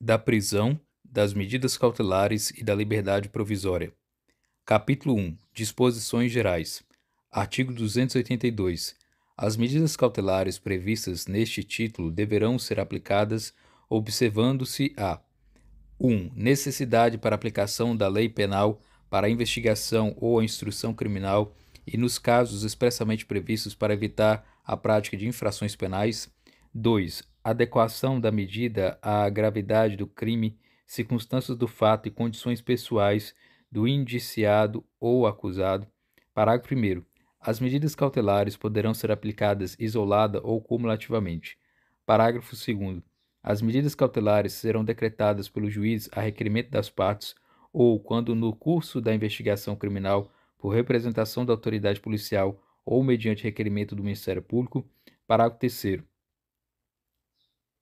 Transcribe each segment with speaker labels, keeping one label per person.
Speaker 1: da prisão, das medidas cautelares e da liberdade provisória. Capítulo 1. Disposições gerais. Artigo 282. As medidas cautelares previstas neste título deverão ser aplicadas observando-se a 1. Necessidade para aplicação da lei penal para a investigação ou a instrução criminal e nos casos expressamente previstos para evitar a prática de infrações penais. 2 adequação da medida à gravidade do crime, circunstâncias do fato e condições pessoais do indiciado ou acusado. Parágrafo 1. As medidas cautelares poderão ser aplicadas isolada ou cumulativamente. Parágrafo 2. As medidas cautelares serão decretadas pelo juiz a requerimento das partes ou quando, no curso da investigação criminal, por representação da autoridade policial ou mediante requerimento do Ministério Público. Parágrafo 3.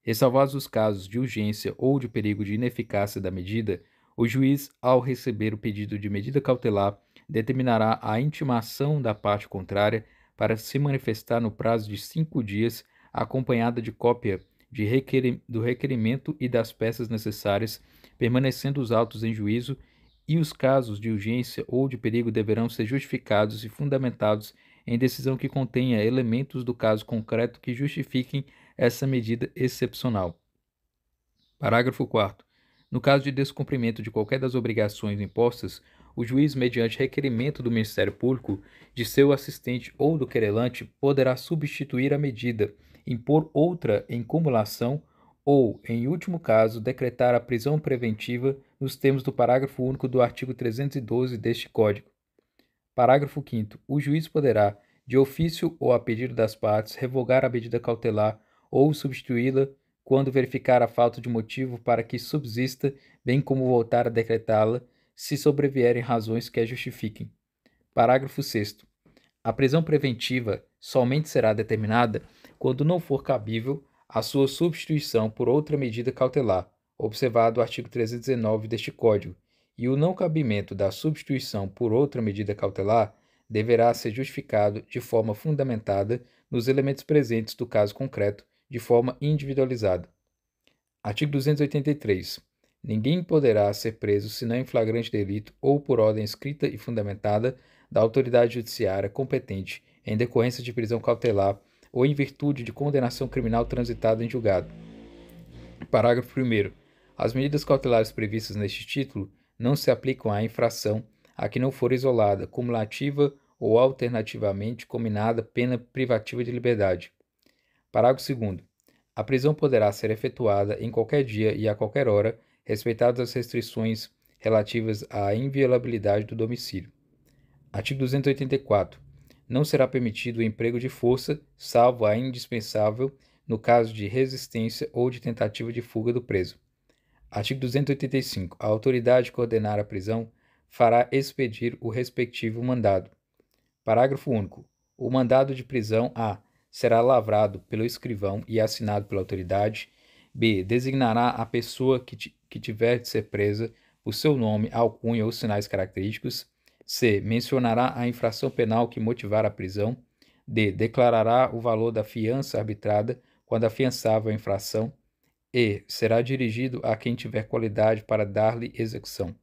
Speaker 1: Ressalvados os casos de urgência ou de perigo de ineficácia da medida, o juiz, ao receber o pedido de medida cautelar, determinará a intimação da parte contrária para se manifestar no prazo de cinco dias, acompanhada de cópia de requer... do requerimento e das peças necessárias, permanecendo os autos em juízo, e os casos de urgência ou de perigo deverão ser justificados e fundamentados em decisão que contenha elementos do caso concreto que justifiquem essa medida excepcional. Parágrafo 4. No caso de descumprimento de qualquer das obrigações impostas, o juiz, mediante requerimento do Ministério Público, de seu assistente ou do querelante, poderá substituir a medida, impor outra em cumulação ou, em último caso, decretar a prisão preventiva nos termos do parágrafo único do artigo 312 deste Código. Parágrafo 5. O juiz poderá, de ofício ou a pedido das partes, revogar a medida cautelar ou substituí-la quando verificar a falta de motivo para que subsista, bem como voltar a decretá-la, se sobrevierem razões que a justifiquem. Parágrafo 6. A prisão preventiva somente será determinada quando não for cabível a sua substituição por outra medida cautelar, observado o artigo 319 deste Código, e o não cabimento da substituição por outra medida cautelar deverá ser justificado de forma fundamentada nos elementos presentes do caso concreto de forma individualizada. Artigo 283. Ninguém poderá ser preso senão em flagrante delito ou por ordem escrita e fundamentada da autoridade judiciária competente em decorrência de prisão cautelar ou em virtude de condenação criminal transitada em julgado. Parágrafo 1. As medidas cautelares previstas neste título não se aplicam à infração a que não for isolada, cumulativa ou alternativamente combinada pena privativa de liberdade. Parágrafo 2. A prisão poderá ser efetuada em qualquer dia e a qualquer hora, respeitadas as restrições relativas à inviolabilidade do domicílio. Artigo 284. Não será permitido o emprego de força, salvo a indispensável, no caso de resistência ou de tentativa de fuga do preso. Artigo 285. A autoridade que ordenar a prisão fará expedir o respectivo mandado. Parágrafo único. O mandado de prisão a será lavrado pelo escrivão e assinado pela autoridade. B. Designará a pessoa que, que tiver de ser presa o seu nome, alcunha ou sinais característicos. C. Mencionará a infração penal que motivar a prisão. D. Declarará o valor da fiança arbitrada quando afiançável a infração. E. Será dirigido a quem tiver qualidade para dar-lhe execução.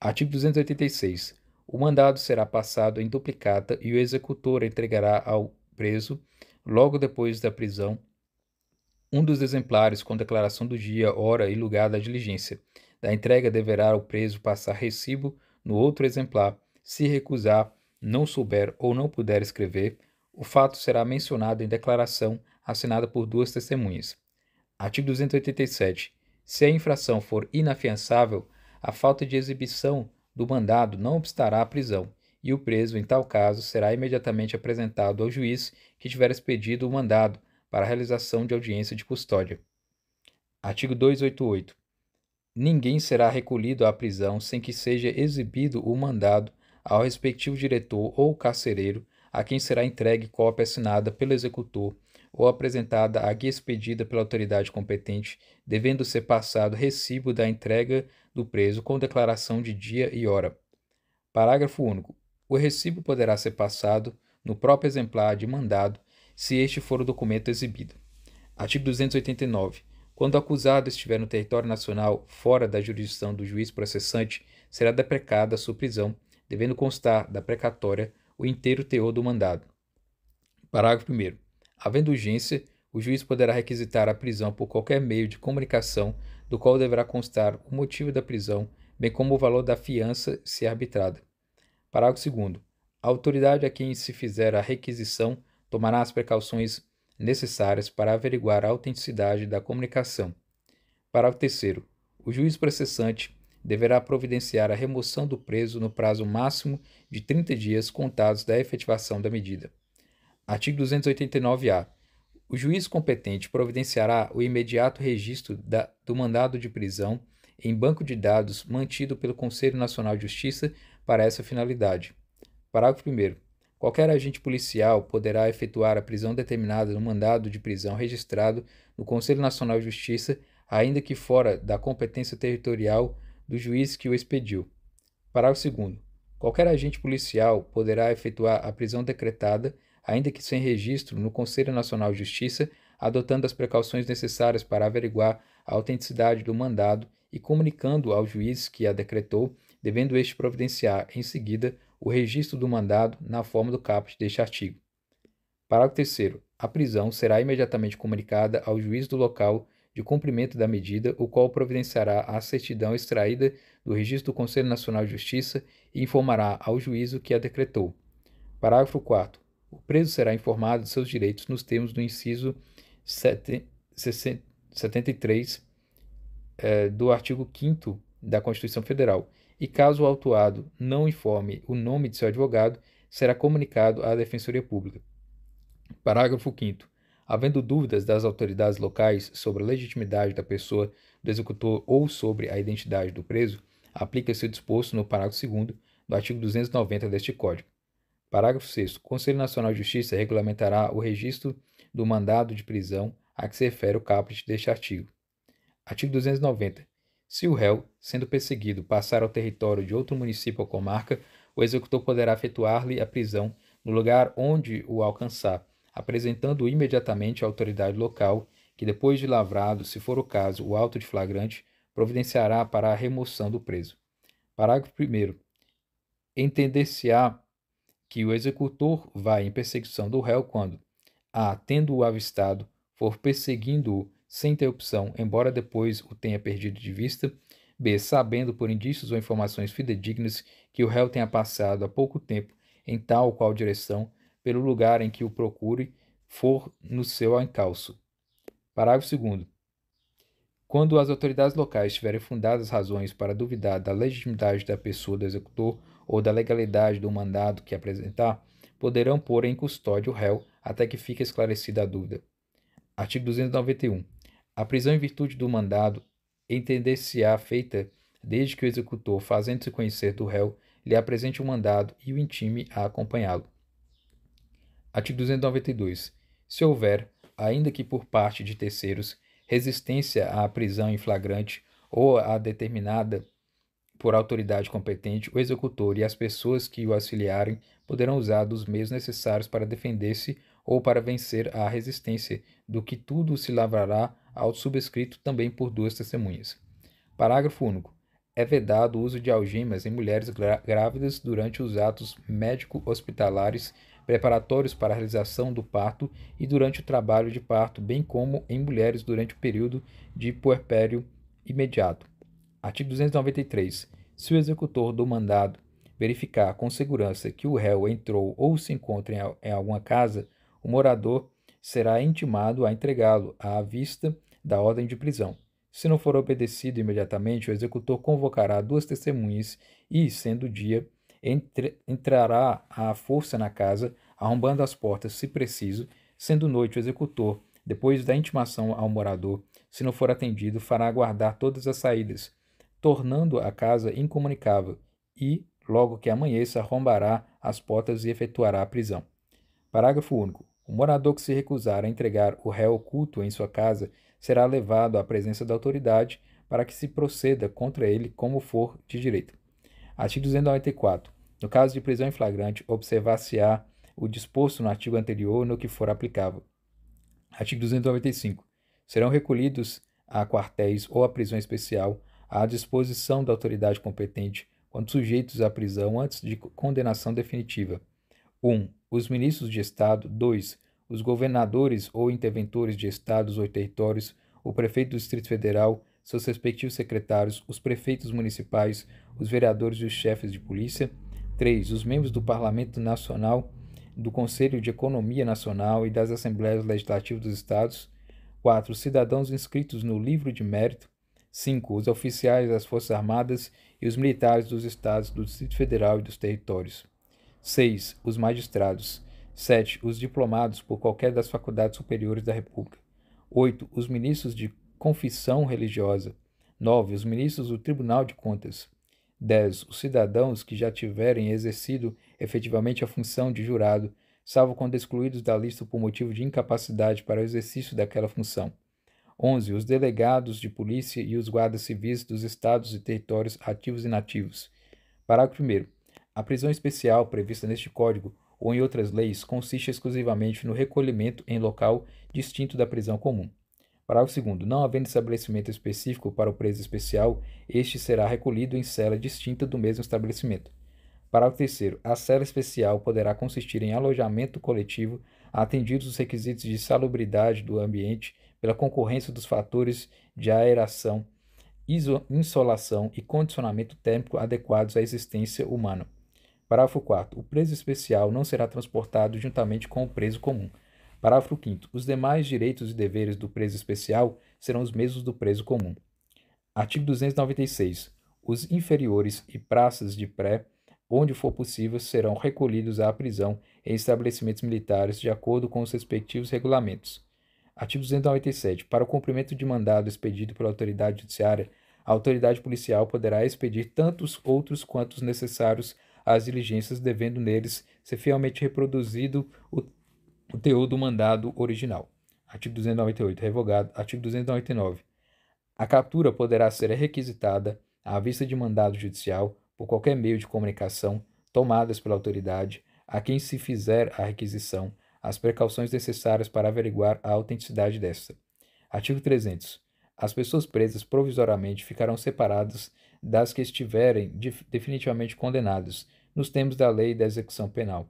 Speaker 1: Artigo 286. O mandado será passado em duplicata e o executor entregará ao preso Logo depois da prisão, um dos exemplares com declaração do dia, hora e lugar da diligência. Da entrega deverá o preso passar recibo no outro exemplar. Se recusar, não souber ou não puder escrever, o fato será mencionado em declaração assinada por duas testemunhas. Artigo 287. Se a infração for inafiançável, a falta de exibição do mandado não obstará à prisão, e o preso, em tal caso, será imediatamente apresentado ao juiz que tiver expedido o mandado para a realização de audiência de custódia. Artigo 288. Ninguém será recolhido à prisão sem que seja exibido o mandado ao respectivo diretor ou carcereiro, a quem será entregue cópia assinada pelo executor ou apresentada à guia expedida pela autoridade competente, devendo ser passado recibo da entrega do preso com declaração de dia e hora. Parágrafo único. O recibo poderá ser passado no próprio exemplar de mandado, se este for o documento exibido. Artigo 289. Quando o acusado estiver no território nacional fora da jurisdição do juiz processante, será deprecada a sua prisão, devendo constar da precatória o inteiro teor do mandado. Parágrafo 1. Havendo urgência, o juiz poderá requisitar a prisão por qualquer meio de comunicação, do qual deverá constar o motivo da prisão, bem como o valor da fiança, se arbitrada. Parágrafo 2. A autoridade a quem se fizer a requisição tomará as precauções necessárias para averiguar a autenticidade da comunicação. Parágrafo 3. O juiz processante deverá providenciar a remoção do preso no prazo máximo de 30 dias contados da efetivação da medida. Artigo 289-A. O juiz competente providenciará o imediato registro da, do mandado de prisão em banco de dados mantido pelo Conselho Nacional de Justiça para essa finalidade. Parágrafo 1. Qualquer agente policial poderá efetuar a prisão determinada no mandado de prisão registrado no Conselho Nacional de Justiça, ainda que fora da competência territorial do juiz que o expediu. Parágrafo 2. Qualquer agente policial poderá efetuar a prisão decretada, ainda que sem registro, no Conselho Nacional de Justiça, adotando as precauções necessárias para averiguar a autenticidade do mandado e comunicando ao juiz que a decretou devendo este providenciar, em seguida, o registro do mandado na forma do caput deste artigo. Parágrafo 3. A prisão será imediatamente comunicada ao juiz do local de cumprimento da medida, o qual providenciará a certidão extraída do registro do Conselho Nacional de Justiça e informará ao juízo que a decretou. Parágrafo 4. O preso será informado de seus direitos nos termos do inciso 7, 73 eh, do artigo 5 da Constituição Federal e caso o autuado não informe o nome de seu advogado, será comunicado à Defensoria Pública. Parágrafo 5 Havendo dúvidas das autoridades locais sobre a legitimidade da pessoa do executor ou sobre a identidade do preso, aplica-se o disposto no parágrafo 2 do artigo 290 deste Código. Parágrafo 6 O Conselho Nacional de Justiça regulamentará o registro do mandado de prisão a que se refere o caput deste artigo. Artigo 290. Se o réu, sendo perseguido, passar ao território de outro município ou comarca, o executor poderá efetuar-lhe a prisão no lugar onde o alcançar, apresentando imediatamente à autoridade local, que depois de lavrado, se for o caso, o auto de flagrante, providenciará para a remoção do preso. Parágrafo 1 Entender-se-á que o executor vai em perseguição do réu quando, a tendo-o avistado, for perseguindo-o sem ter opção, embora depois o tenha perdido de vista. B. Sabendo por indícios ou informações fidedignas que o réu tenha passado há pouco tempo em tal ou qual direção, pelo lugar em que o procure, for no seu encalço. Parágrafo 2. Quando as autoridades locais tiverem fundadas razões para duvidar da legitimidade da pessoa do executor ou da legalidade do mandado que apresentar, poderão pôr em custódia o réu até que fique esclarecida a dúvida. Artigo 291. A prisão em virtude do mandado entender-se-á feita desde que o executor, fazendo-se conhecer do réu, lhe apresente o mandado e o intime a acompanhá-lo. Artigo 292. Se houver, ainda que por parte de terceiros, resistência à prisão em flagrante ou à determinada por autoridade competente, o executor e as pessoas que o auxiliarem poderão usar dos meios necessários para defender-se ou para vencer a resistência, do que tudo se lavrará autosubscrito também por duas testemunhas. Parágrafo único. É vedado o uso de algemas em mulheres grávidas durante os atos médico-hospitalares preparatórios para a realização do parto e durante o trabalho de parto, bem como em mulheres durante o período de puerpério imediato. Artigo 293. Se o executor do mandado verificar com segurança que o réu entrou ou se encontra em alguma casa, o morador será intimado a entregá-lo à vista da ordem de prisão. Se não for obedecido imediatamente, o executor convocará duas testemunhas e, sendo dia, entre, entrará à força na casa, arrombando as portas, se preciso, sendo noite o executor, depois da intimação ao morador, se não for atendido, fará aguardar todas as saídas, tornando a casa incomunicável, e, logo que amanheça, arrombará as portas e efetuará a prisão. Parágrafo único. O morador que se recusar a entregar o réu oculto em sua casa será levado à presença da autoridade para que se proceda contra ele como for de direito. Artigo 294. No caso de prisão em flagrante, observar-se-á o disposto no artigo anterior no que for aplicável. Artigo 295. Serão recolhidos a quartéis ou a prisão especial à disposição da autoridade competente quando sujeitos à prisão antes de condenação definitiva. 1. Um, os ministros de Estado, 2. Os governadores ou interventores de estados ou territórios, o prefeito do Distrito Federal, seus respectivos secretários, os prefeitos municipais, os vereadores e os chefes de polícia. 3. Os membros do Parlamento Nacional, do Conselho de Economia Nacional e das Assembleias Legislativas dos Estados. 4. cidadãos inscritos no Livro de Mérito. 5. Os oficiais das Forças Armadas e os militares dos Estados, do Distrito Federal e dos Territórios. 6. Os magistrados. 7. Os diplomados por qualquer das faculdades superiores da República. 8. Os ministros de confissão religiosa. 9. Os ministros do Tribunal de Contas. 10. Os cidadãos que já tiverem exercido efetivamente a função de jurado, salvo quando excluídos da lista por motivo de incapacidade para o exercício daquela função. 11. Os delegados de polícia e os guardas civis dos estados e territórios ativos e nativos Parágrafo 1. A prisão especial prevista neste Código ou em outras leis consiste exclusivamente no recolhimento em local distinto da prisão comum. Parágrafo 2. Não havendo estabelecimento específico para o preso especial, este será recolhido em cela distinta do mesmo estabelecimento. Parágrafo 3. A cela especial poderá consistir em alojamento coletivo, atendidos os requisitos de salubridade do ambiente pela concorrência dos fatores de aeração, insolação e condicionamento térmico adequados à existência humana. Parágrafo 4. O preso especial não será transportado juntamente com o preso comum. Parágrafo 5. Os demais direitos e deveres do preso especial serão os mesmos do preso comum. Artigo 296. Os inferiores e praças de pré, onde for possível, serão recolhidos à prisão em estabelecimentos militares de acordo com os respectivos regulamentos. Artigo 297. Para o cumprimento de mandado expedido pela autoridade judiciária, a autoridade policial poderá expedir tantos outros quantos necessários as diligências, devendo neles ser fielmente reproduzido o, o teor do mandado original. Artigo 298. Revogado. Artigo 299. A captura poderá ser requisitada à vista de mandado judicial por qualquer meio de comunicação tomadas pela autoridade a quem se fizer a requisição as precauções necessárias para averiguar a autenticidade desta. Artigo 300. As pessoas presas provisoriamente ficarão separadas das que estiverem definitivamente condenados, nos termos da lei da execução penal.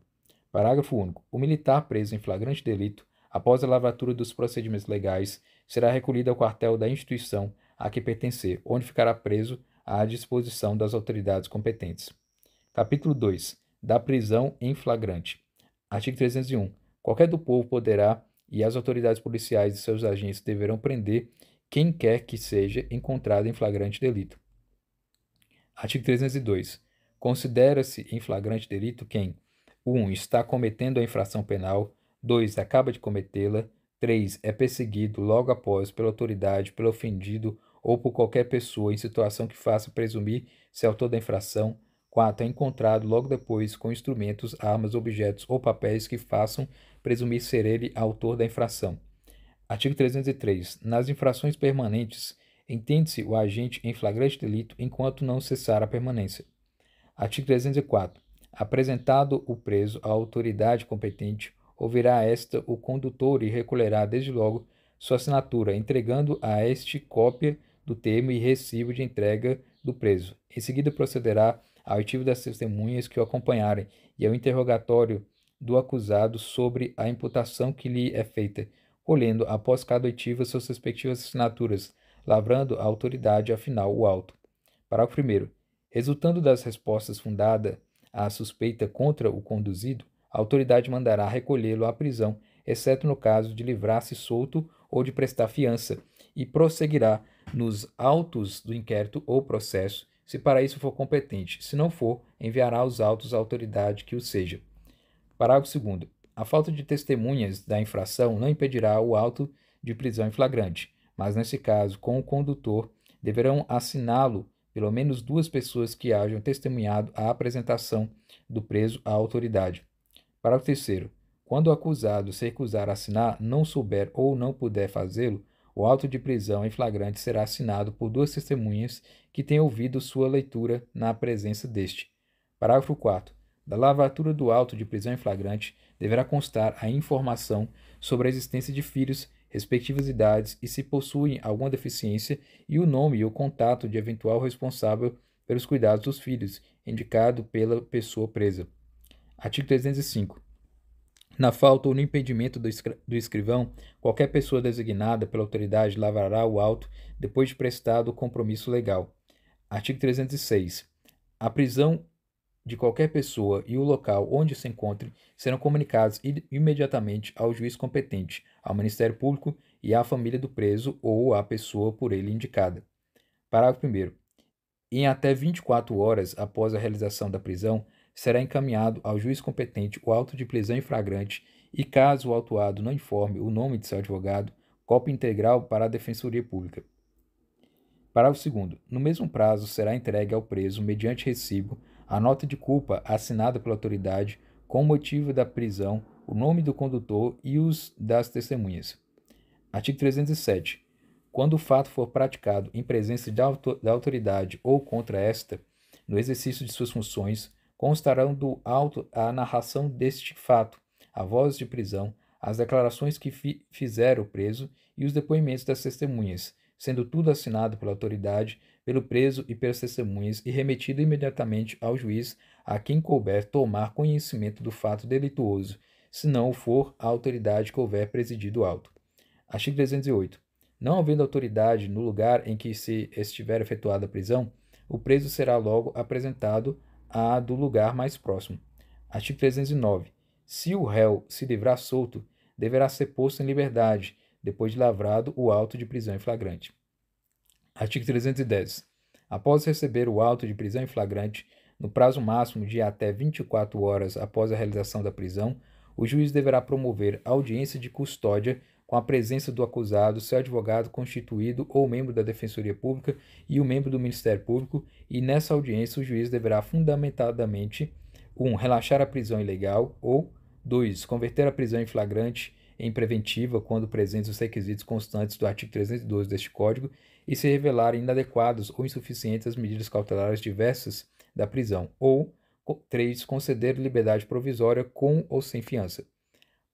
Speaker 1: Parágrafo único. O militar preso em flagrante delito, após a lavratura dos procedimentos legais, será recolhido ao quartel da instituição a que pertencer, onde ficará preso à disposição das autoridades competentes. Capítulo 2. Da prisão em flagrante. Artigo 301. Qualquer do povo poderá e as autoridades policiais e seus agentes deverão prender quem quer que seja encontrado em flagrante delito. Artigo 302. Considera-se em flagrante delito quem 1. Um, está cometendo a infração penal, 2. acaba de cometê-la, 3. é perseguido logo após pela autoridade, pelo ofendido ou por qualquer pessoa em situação que faça presumir ser é autor da infração, 4. é encontrado logo depois com instrumentos, armas, objetos ou papéis que façam presumir ser ele autor da infração. Artigo 303. Nas infrações permanentes entende-se o agente em flagrante delito enquanto não cessar a permanência. Artigo 304. Apresentado o preso à autoridade competente, ouvirá esta o condutor e recolherá desde logo sua assinatura, entregando a este cópia do termo e recibo de entrega do preso. Em seguida, procederá ao ativo das testemunhas que o acompanharem e ao interrogatório do acusado sobre a imputação que lhe é feita, colhendo, após cada ativo suas respectivas assinaturas, lavrando a autoridade afinal o alto. Parágrafo 1. Resultando das respostas fundada a suspeita contra o conduzido, a autoridade mandará recolhê-lo à prisão, exceto no caso de livrar-se solto ou de prestar fiança, e prosseguirá nos autos do inquérito ou processo, se para isso for competente. Se não for, enviará os autos à autoridade que o seja. Parágrafo 2. A falta de testemunhas da infração não impedirá o auto de prisão em flagrante mas nesse caso, com o condutor, deverão assiná-lo pelo menos duas pessoas que hajam testemunhado a apresentação do preso à autoridade. Parágrafo terceiro. Quando o acusado se recusar a assinar, não souber ou não puder fazê-lo, o auto de prisão em flagrante será assinado por duas testemunhas que tenham ouvido sua leitura na presença deste. Parágrafo 4. Da lavatura do auto de prisão em flagrante deverá constar a informação sobre a existência de filhos respectivas idades e se possuem alguma deficiência e o nome e o contato de eventual responsável pelos cuidados dos filhos, indicado pela pessoa presa. Artigo 305. Na falta ou no impedimento do, escri do, escrivão, qualquer pessoa designada pela autoridade lavrará o auto depois de prestado o compromisso legal. Artigo 306. A prisão de qualquer pessoa e o local onde se encontre serão comunicados imediatamente ao juiz competente, ao Ministério Público e à família do preso ou à pessoa por ele indicada. Parágrafo 1. Em até 24 horas após a realização da prisão, será encaminhado ao juiz competente o auto de prisão em flagrante e, caso o autuado não informe o nome de seu advogado, cópia integral para a Defensoria Pública. Parágrafo 2. No mesmo prazo, será entregue ao preso, mediante recibo, a nota de culpa assinada pela autoridade com motivo da prisão, o nome do condutor e os das testemunhas. Artigo 307. Quando o fato for praticado em presença da autoridade ou contra esta, no exercício de suas funções, constarão do auto a narração deste fato, a voz de prisão, as declarações que fi fizeram o preso e os depoimentos das testemunhas, sendo tudo assinado pela autoridade pelo preso e pelas testemunhas e remetido imediatamente ao juiz a quem couber tomar conhecimento do fato delituoso, se não for a autoridade que houver presidido o auto. Artigo 308. Não havendo autoridade no lugar em que se estiver efetuada a prisão, o preso será logo apresentado à do lugar mais próximo. Artigo 309. Se o réu se livrar solto, deverá ser posto em liberdade, depois de lavrado o auto de prisão em flagrante. Artigo 310. Após receber o auto de prisão em flagrante, no prazo máximo de até 24 horas após a realização da prisão, o juiz deverá promover audiência de custódia com a presença do acusado, seu advogado constituído ou membro da Defensoria Pública e o um membro do Ministério Público, e nessa audiência o juiz deverá fundamentadamente 1. Um, relaxar a prisão ilegal ou 2. Converter a prisão em flagrante em preventiva quando presentes os requisitos constantes do artigo 312 deste Código e se revelarem inadequados ou insuficientes as medidas cautelares diversas da prisão, ou 3. Conceder liberdade provisória com ou sem fiança.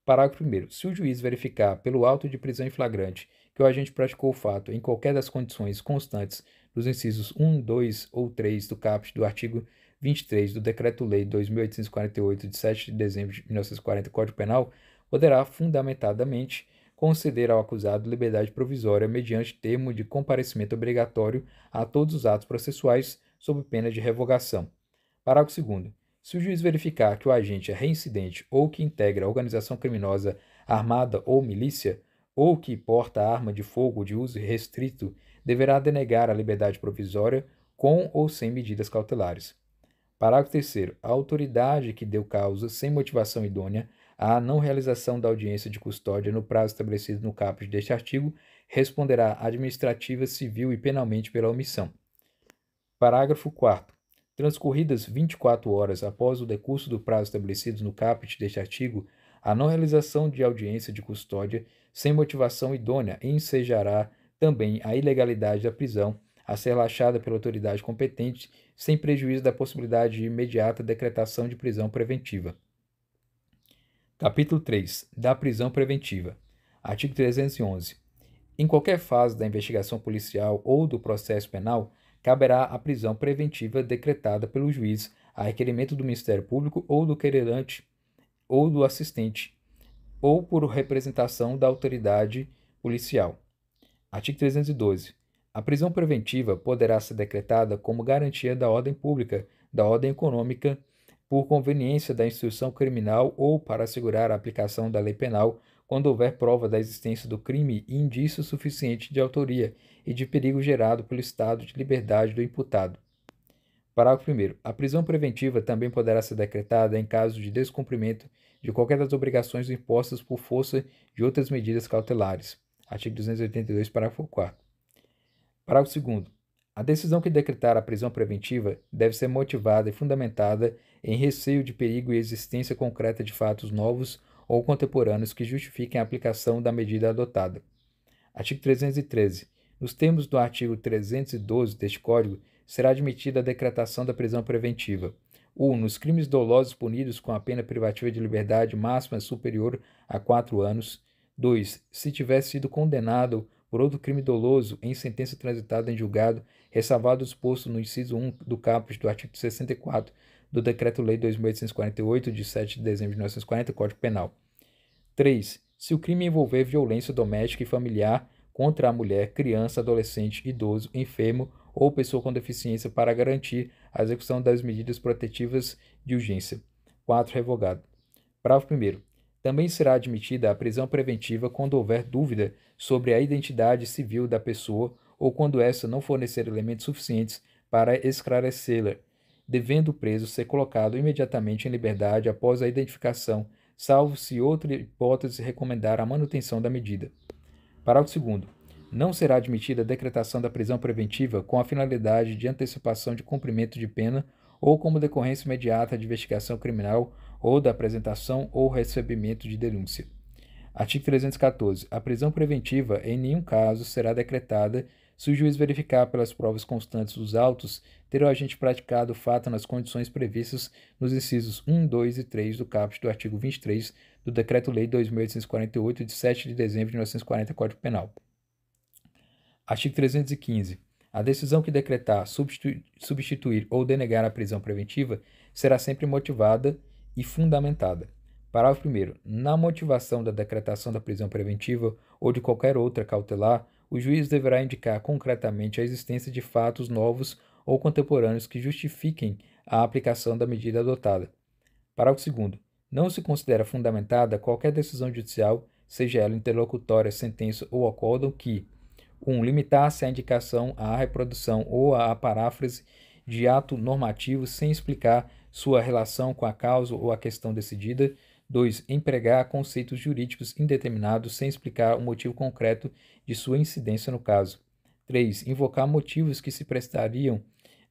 Speaker 1: Parágrafo 1. Se o juiz verificar, pelo auto de prisão em flagrante, que o agente praticou o fato em qualquer das condições constantes dos incisos 1, 2 ou 3 do caput do artigo 23 do Decreto-Lei 2848, de 7 de dezembro de 1940, Código Penal, poderá fundamentadamente conceder ao acusado liberdade provisória mediante termo de comparecimento obrigatório a todos os atos processuais sob pena de revogação. Parágrafo 2 se o juiz verificar que o agente é reincidente ou que integra organização criminosa armada ou milícia, ou que porta arma de fogo de uso restrito, deverá denegar a liberdade provisória com ou sem medidas cautelares. Parágrafo 3. A autoridade que deu causa sem motivação idônea a não realização da audiência de custódia no prazo estabelecido no caput deste artigo responderá administrativa, civil e penalmente pela omissão. Parágrafo 4. Transcorridas 24 horas após o decurso do prazo estabelecido no caput deste artigo, a não realização de audiência de custódia sem motivação idônea ensejará também a ilegalidade da prisão a ser relaxada pela autoridade competente, sem prejuízo da possibilidade de imediata decretação de prisão preventiva. Capítulo 3 da prisão preventiva. Artigo 311. Em qualquer fase da investigação policial ou do processo penal, caberá a prisão preventiva decretada pelo juiz a requerimento do Ministério Público ou do querelante ou do assistente, ou por representação da autoridade policial. Artigo 312. A prisão preventiva poderá ser decretada como garantia da ordem pública, da ordem econômica por conveniência da instrução criminal ou para assegurar a aplicação da lei penal quando houver prova da existência do crime e indício suficiente de autoria e de perigo gerado pelo estado de liberdade do imputado. Parágrafo 1. A prisão preventiva também poderá ser decretada em caso de descumprimento de qualquer das obrigações impostas por força de outras medidas cautelares. Artigo 282, parágrafo 4. Parágrafo 2. A decisão que decretar a prisão preventiva deve ser motivada e fundamentada em receio de perigo e existência concreta de fatos novos ou contemporâneos que justifiquem a aplicação da medida adotada. Artigo 313. Nos termos do artigo 312 deste Código, será admitida a decretação da prisão preventiva. 1. Nos crimes dolosos punidos com a pena privativa de liberdade máxima superior a 4 anos. 2. Se tiver sido condenado por outro crime doloso em sentença transitada em julgado, ressalvado o exposto no inciso 1 do caput do artigo 64 do Decreto-Lei 2848, de 7 de dezembro de 1940, Código Penal. 3. Se o crime envolver violência doméstica e familiar contra a mulher, criança, adolescente, idoso, enfermo ou pessoa com deficiência para garantir a execução das medidas protetivas de urgência. 4. Revogado. Parágrafo 1. Também será admitida a prisão preventiva quando houver dúvida sobre a identidade civil da pessoa ou quando essa não fornecer elementos suficientes para esclarecê-la, devendo o preso ser colocado imediatamente em liberdade após a identificação, salvo se outra hipótese recomendar a manutenção da medida. Parágrafo 2 não será admitida a decretação da prisão preventiva com a finalidade de antecipação de cumprimento de pena ou como decorrência imediata de investigação criminal ou da apresentação ou recebimento de denúncia. Artigo 314. A prisão preventiva, em nenhum caso, será decretada se o juiz verificar pelas provas constantes dos autos ter o agente praticado o fato nas condições previstas nos incisos 1, 2 e 3 do caput do artigo 23 do Decreto-Lei 2848, de 7 de dezembro de 1940, Código Penal. Artigo 315. A decisão que decretar, substituir, substituir ou denegar a prisão preventiva será sempre motivada e fundamentada. Parágrafo 1. Na motivação da decretação da prisão preventiva ou de qualquer outra cautelar, o juiz deverá indicar concretamente a existência de fatos novos ou contemporâneos que justifiquem a aplicação da medida adotada. Parágrafo 2. Não se considera fundamentada qualquer decisão judicial, seja ela interlocutória, sentença ou acórdão, que 1. Um, limitar-se à indicação, à reprodução ou à paráfrase de ato normativo sem explicar sua relação com a causa ou a questão decidida. 2. Empregar conceitos jurídicos indeterminados sem explicar o motivo concreto de sua incidência no caso. 3. Invocar motivos que se prestariam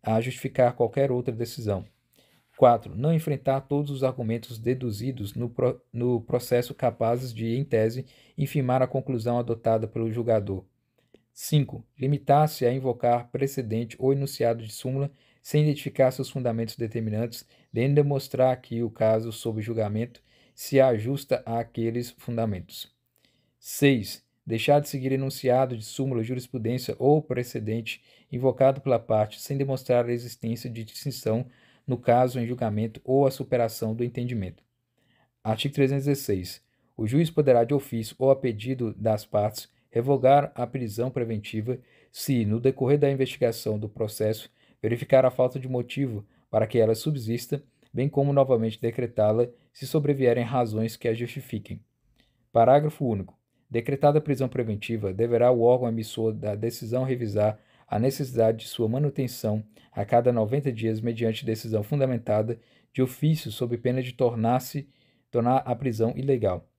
Speaker 1: a justificar qualquer outra decisão. 4. Não enfrentar todos os argumentos deduzidos no, pro, no processo capazes de, em tese, infirmar a conclusão adotada pelo julgador. 5. Limitar-se a invocar precedente ou enunciado de súmula sem identificar seus fundamentos determinantes, nem demonstrar que o caso sob julgamento se ajusta àqueles fundamentos. 6. Deixar de seguir enunciado de súmula, jurisprudência ou precedente invocado pela parte sem demonstrar a existência de distinção no caso em julgamento ou a superação do entendimento. Artigo 316. O juiz poderá, de ofício ou a pedido das partes, revogar a prisão preventiva se, no decorrer da investigação do processo, verificar a falta de motivo para que ela subsista, bem como novamente decretá-la se sobrevierem razões que a justifiquem. Parágrafo único. Decretada a prisão preventiva, deverá o órgão emissor da decisão revisar a necessidade de sua manutenção a cada 90 dias mediante decisão fundamentada de ofício sob pena de tornar-se tornar a prisão ilegal.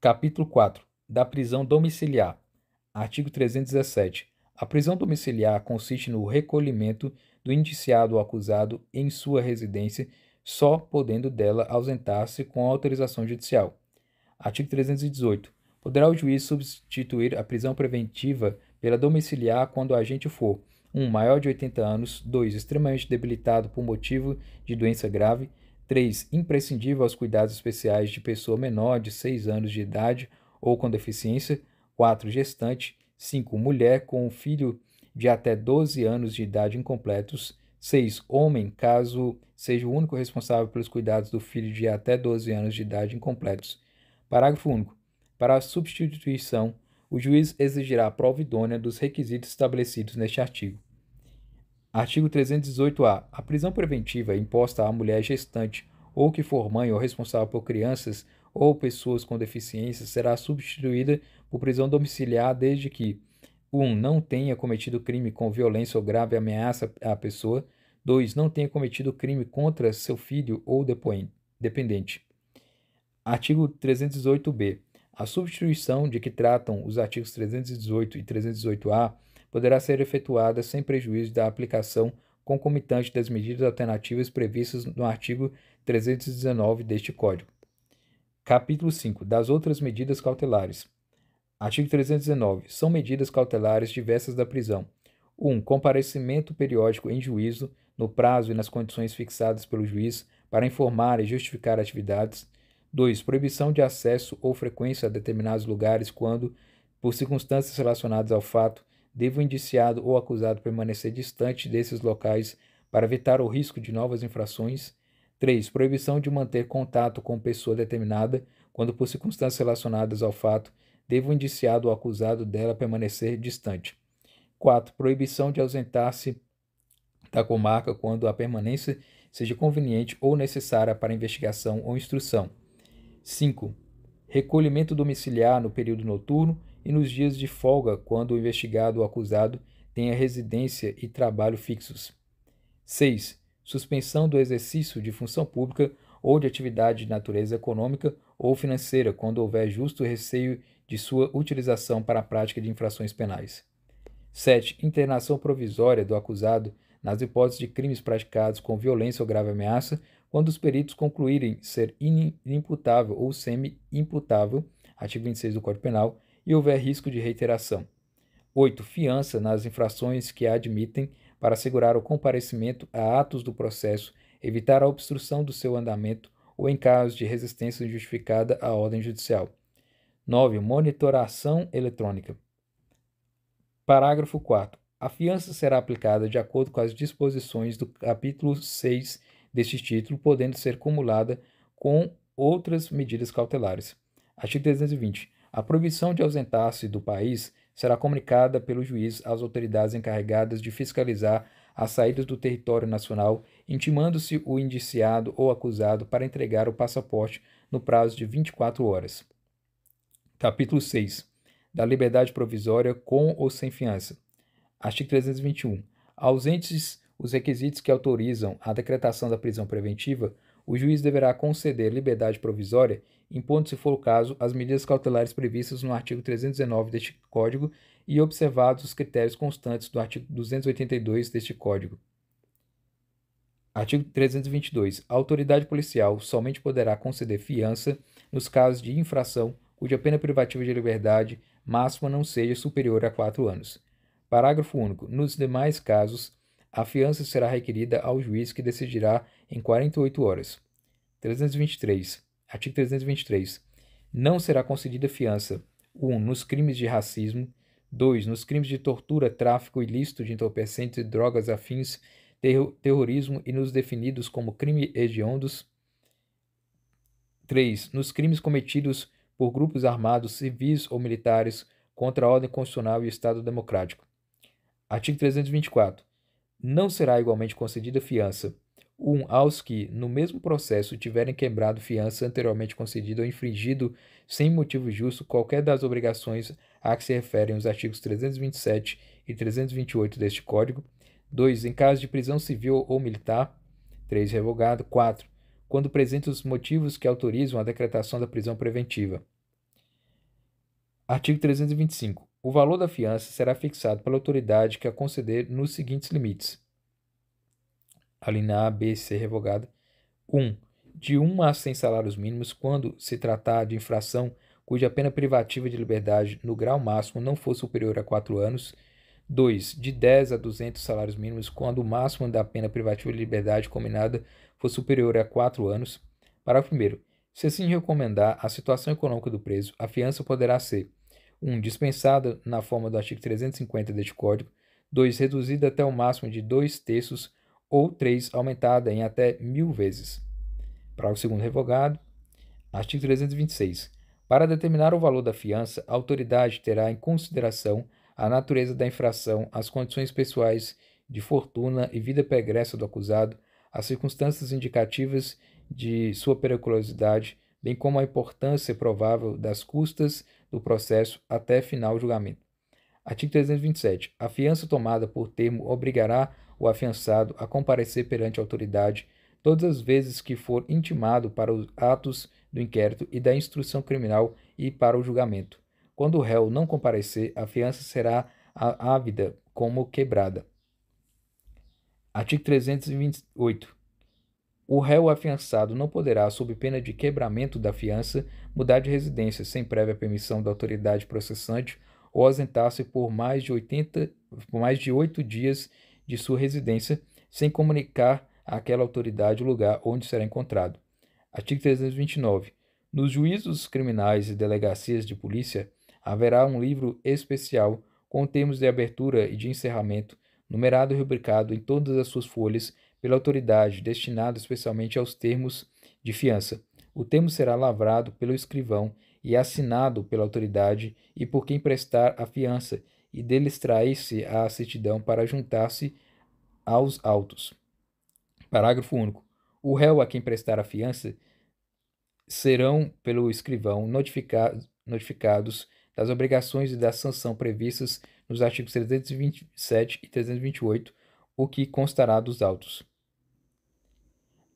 Speaker 1: Capítulo 4. Da prisão domiciliar. Artigo 317. A prisão domiciliar consiste no recolhimento do indiciado ou acusado em sua residência só podendo dela ausentar-se com autorização judicial. Artigo 318. Poderá o juiz substituir a prisão preventiva pela domiciliar quando o agente for um maior de 80 anos, dois extremamente debilitado por motivo de doença grave, três imprescindível aos cuidados especiais de pessoa menor de 6 anos de idade ou com deficiência, quatro gestante, cinco mulher com um filho de até 12 anos de idade incompletos 6. Homem, caso seja o único responsável pelos cuidados do filho de até 12 anos de idade incompletos. Parágrafo único. Para a substituição, o juiz exigirá a prova idônea dos requisitos estabelecidos neste artigo. Artigo 318-A. A prisão preventiva imposta à mulher gestante ou que for mãe ou responsável por crianças ou pessoas com deficiência será substituída por prisão domiciliar desde que 1. Um, não tenha cometido crime com violência ou grave ameaça à pessoa. 2. Não tenha cometido crime contra seu filho ou dependente. Artigo 318b. A substituição de que tratam os artigos 318 e 318A poderá ser efetuada sem prejuízo da aplicação concomitante das medidas alternativas previstas no artigo 319 deste Código. Capítulo 5. Das outras medidas cautelares. Artigo 319. São medidas cautelares diversas da prisão, 1. Comparecimento periódico em juízo, no prazo e nas condições fixadas pelo juiz, para informar e justificar atividades. 2. Proibição de acesso ou frequência a determinados lugares quando, por circunstâncias relacionadas ao fato, deva o indiciado ou acusado permanecer distante desses locais para evitar o risco de novas infrações. 3. Proibição de manter contato com pessoa determinada quando, por circunstâncias relacionadas ao fato, deva o indiciado ou acusado dela permanecer distante. 4. Proibição de ausentar-se da comarca quando a permanência seja conveniente ou necessária para investigação ou instrução. 5. Recolhimento domiciliar no período noturno e nos dias de folga quando o investigado ou acusado tenha residência e trabalho fixos. 6. Suspensão do exercício de função pública ou de atividade de natureza econômica ou financeira quando houver justo receio de sua utilização para a prática de infrações penais. 7. Internação provisória do acusado nas hipóteses de crimes praticados com violência ou grave ameaça, quando os peritos concluírem ser inimputável ou semi-imputável, artigo 26 do Código Penal, e houver risco de reiteração. 8. Fiança nas infrações que a admitem para assegurar o comparecimento a atos do processo, evitar a obstrução do seu andamento ou em caso de resistência injustificada à ordem judicial. 9. Monitoração eletrônica. Parágrafo 4. A fiança será aplicada de acordo com as disposições do capítulo 6 deste título, podendo ser cumulada com outras medidas cautelares. Artigo 320. A proibição de ausentar-se do país será comunicada pelo juiz às autoridades encarregadas de fiscalizar as saídas do território nacional, intimando-se o indiciado ou acusado para entregar o passaporte no prazo de 24 horas. Capítulo 6 da liberdade provisória com ou sem fiança. Artigo 321. Ausentes os requisitos que autorizam a decretação da prisão preventiva, o juiz deverá conceder liberdade provisória, impondo, se for o caso, as medidas cautelares previstas no artigo 319 deste Código e observados os critérios constantes do artigo 282 deste Código. Artigo 322. A autoridade policial somente poderá conceder fiança nos casos de infração cuja pena privativa de liberdade máxima não seja superior a quatro anos. Parágrafo único. Nos demais casos, a fiança será requerida ao juiz que decidirá em 48 horas. 323. Artigo 323. Não será concedida fiança 1. Um, nos crimes de racismo. 2. Nos crimes de tortura, tráfico ilícito de entorpecentes e drogas afins, ter terrorismo e nos definidos como crime hediondos. 3. Nos crimes cometidos por grupos armados, civis ou militares contra a ordem constitucional e o Estado democrático. Artigo 324. Não será igualmente concedida fiança 1. Um, aos que, no mesmo processo, tiverem quebrado fiança anteriormente concedida ou infringido, sem motivo justo, qualquer das obrigações a que se referem os artigos 327 e 328 deste Código. 2. Em caso de prisão civil ou militar. 3. Revogado. 4 quando presente os motivos que autorizam a decretação da prisão preventiva. Artigo 325. O valor da fiança será fixado pela autoridade que a conceder nos seguintes limites: Alínea A, B e C revogada. 1. Um, de 1 um a 100 salários mínimos quando se tratar de infração cuja pena privativa de liberdade no grau máximo não for superior a 4 anos. 2. De 10 a 200 salários mínimos quando o máximo da pena privativa de liberdade combinada for superior a quatro anos. Parágrafo 1. Se assim recomendar a situação econômica do preso, a fiança poderá ser 1. Um, dispensada na forma do artigo 350 deste Código, 2. reduzida até o máximo de dois terços ou 3. aumentada em até mil vezes. Parágrafo 2 revogado. Artigo 326. Para determinar o valor da fiança, a autoridade terá em consideração a natureza da infração, as condições pessoais de fortuna e vida pregressa do acusado, as circunstâncias indicativas de sua periculosidade, bem como a importância provável das custas do processo até final julgamento. Artigo 327. A fiança tomada por termo obrigará o afiançado a comparecer perante a autoridade todas as vezes que for intimado para os atos do inquérito e da instrução criminal e para o julgamento. Quando o réu não comparecer, a fiança será ávida como quebrada. Artigo 328. O réu afiançado não poderá, sob pena de quebramento da fiança, mudar de residência sem prévia permissão da autoridade processante ou ausentar-se por mais de 80, por mais de oito dias de sua residência sem comunicar àquela autoridade o lugar onde será encontrado. Artigo 329. Nos juízos criminais e delegacias de polícia haverá um livro especial com termos de abertura e de encerramento numerado e rubricado em todas as suas folhas pela autoridade, destinado especialmente aos termos de fiança. O termo será lavrado pelo escrivão e assinado pela autoridade e por quem prestar a fiança, e dele extrair-se a certidão para juntar-se aos autos. Parágrafo único. O réu a quem prestar a fiança serão, pelo escrivão, notificados, notificados das obrigações e da sanção previstas nos artigos 327 e 328, o que constará dos autos.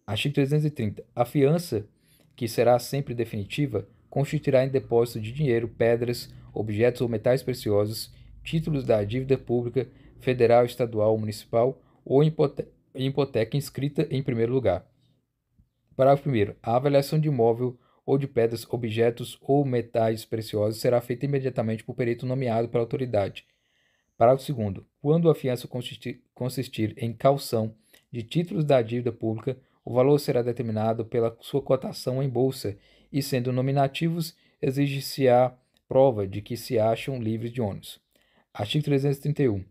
Speaker 1: Artigo 330. A fiança, que será sempre definitiva, consistirá em depósito de dinheiro, pedras, objetos ou metais preciosos, títulos da dívida pública, federal, estadual ou municipal, ou hipoteca inscrita em primeiro lugar. Parágrafo 1. A avaliação de imóvel ou de pedras, objetos ou metais preciosos será feita imediatamente por perito nomeado pela autoridade, Parágrafo 2. Quando a fiança consistir, em calção de títulos da dívida pública, o valor será determinado pela sua cotação em bolsa e, sendo nominativos, exige-se-á prova de que se acham livres de ônus. Artigo 331.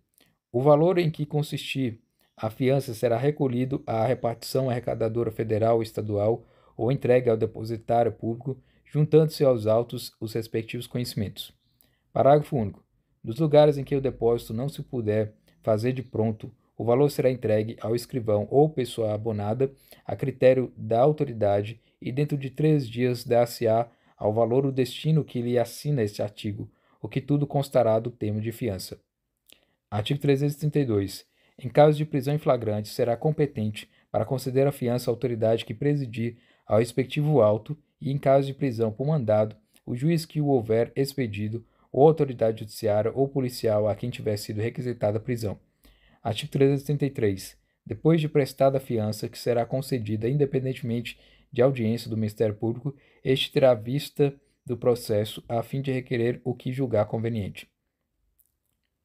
Speaker 1: O valor em que consistir a fiança será recolhido à repartição arrecadadora federal ou estadual ou entregue ao depositário público, juntando-se aos autos os respectivos conhecimentos. Parágrafo único. Nos lugares em que o depósito não se puder fazer de pronto, o valor será entregue ao escrivão ou pessoa abonada, a critério da autoridade, e dentro de três dias dar-se-á ao valor o destino que lhe assina este artigo, o que tudo constará do termo de fiança. Artigo 332. Em caso de prisão em flagrante, será competente para conceder a fiança a autoridade que presidir ao respectivo auto e, em caso de prisão por mandado, o juiz que o houver expedido ou autoridade judiciária ou policial a quem tiver sido requisitada a prisão. Artigo 373. Depois de prestada a fiança, que será concedida independentemente de audiência do Ministério Público, este terá vista do processo a fim de requerer o que julgar conveniente.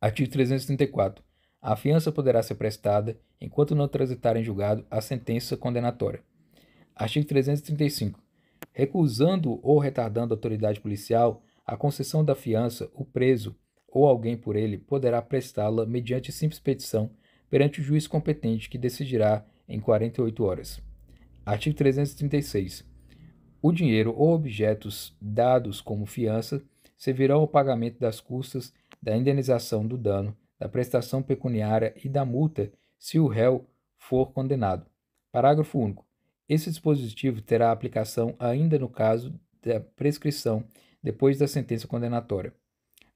Speaker 1: Artigo 334. A fiança poderá ser prestada enquanto não transitar em julgado a sentença condenatória. Artigo 335. Recusando ou retardando a autoridade policial, a concessão da fiança, o preso ou alguém por ele poderá prestá-la mediante simples petição perante o juiz competente que decidirá em 48 horas. Artigo 336. O dinheiro ou objetos dados como fiança servirão ao pagamento das custas da indenização do dano, da prestação pecuniária e da multa se o réu for condenado. Parágrafo único. Esse dispositivo terá aplicação ainda no caso da prescrição depois da sentença condenatória.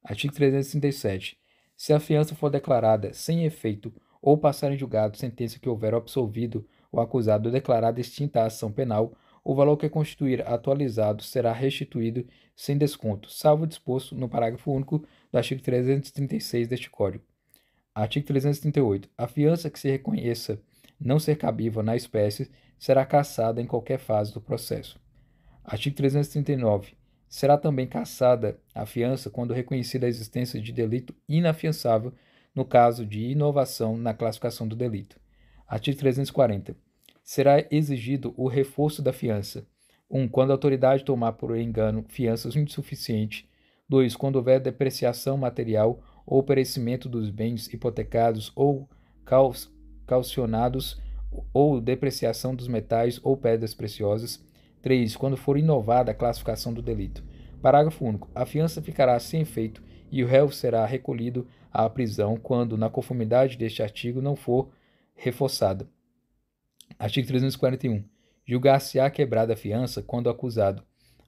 Speaker 1: Artigo 337. Se a fiança for declarada sem efeito ou passar em julgado sentença que houver absolvido o acusado ou declarada extinta a ação penal, o valor que constituir atualizado será restituído sem desconto, salvo disposto no parágrafo único do artigo 336 deste Código. Artigo 338. A fiança que se reconheça não ser cabível na espécie será cassada em qualquer fase do processo. Artigo 339. Será também cassada a fiança quando reconhecida a existência de delito inafiançável no caso de inovação na classificação do delito. Artigo 340. Será exigido o reforço da fiança. 1. quando a autoridade tomar por engano fianças insuficientes. 2. Quando houver depreciação material ou perecimento dos bens hipotecados ou calcionados ou depreciação dos metais ou pedras preciosas. 3. Quando for inovada a classificação do delito. Parágrafo único. A fiança ficará sem efeito e o réu será recolhido à prisão quando, na conformidade deste artigo, não for reforçada. Artigo 341. Julgar-se-á quebrada a fiança quando o acusado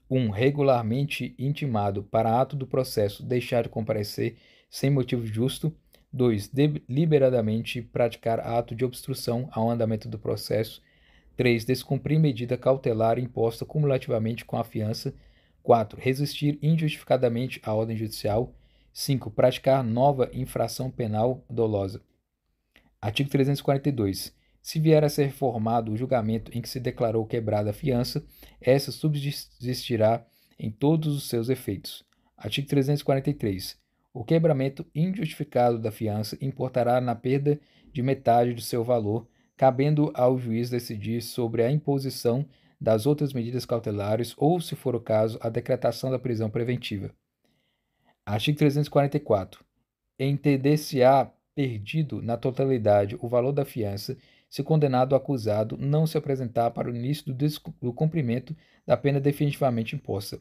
Speaker 1: 1. Um, regularmente intimado para ato do processo deixar de comparecer sem motivo justo. 2. Deliberadamente praticar ato de obstrução ao andamento do processo. 3. Descumprir medida cautelar imposta cumulativamente com a fiança. 4. Resistir injustificadamente à ordem judicial. 5. Praticar nova infração penal dolosa. Artigo 342. Se vier a ser formado o julgamento em que se declarou quebrada a fiança, essa subsistirá em todos os seus efeitos. Artigo 343. O quebramento injustificado da fiança importará na perda de metade do seu valor cabendo ao juiz decidir sobre a imposição das outras medidas cautelares ou, se for o caso, a decretação da prisão preventiva. Artigo 344. Entender-se-á perdido na totalidade o valor da fiança se condenado o acusado não se apresentar para o início do, do cumprimento da pena definitivamente imposta.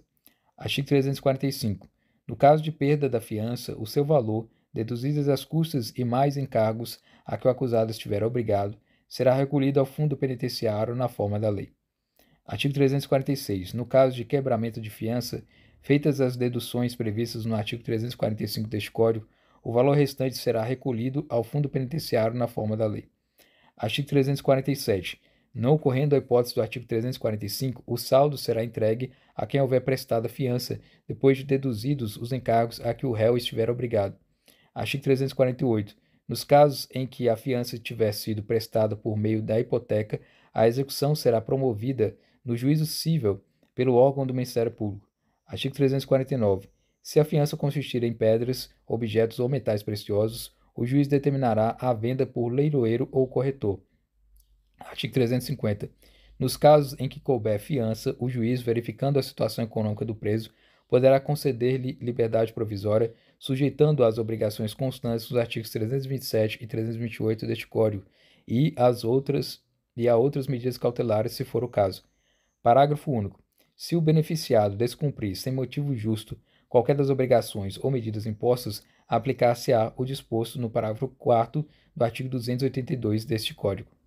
Speaker 1: Artigo 345. No caso de perda da fiança, o seu valor, deduzidas as custas e mais encargos a que o acusado estiver obrigado, será recolhido ao fundo penitenciário na forma da lei. Artigo 346. No caso de quebramento de fiança, feitas as deduções previstas no artigo 345 deste Código, o valor restante será recolhido ao fundo penitenciário na forma da lei. Artigo 347. Não ocorrendo a hipótese do artigo 345, o saldo será entregue a quem houver prestado a fiança, depois de deduzidos os encargos a que o réu estiver obrigado. Artigo 348. Nos casos em que a fiança tiver sido prestada por meio da hipoteca, a execução será promovida no juízo civil pelo órgão do Ministério Público. Artigo 349. Se a fiança consistir em pedras, objetos ou metais preciosos, o juiz determinará a venda por leiloeiro ou corretor. Artigo 350. Nos casos em que couber fiança, o juiz, verificando a situação econômica do preso, poderá conceder-lhe liberdade provisória sujeitando às obrigações constantes dos artigos 327 e 328 deste Código e às outras e a outras medidas cautelares, se for o caso. Parágrafo único. Se o beneficiado descumprir sem motivo justo qualquer das obrigações ou medidas impostas, aplicar-se-á o disposto no parágrafo 4 do artigo 282 deste Código.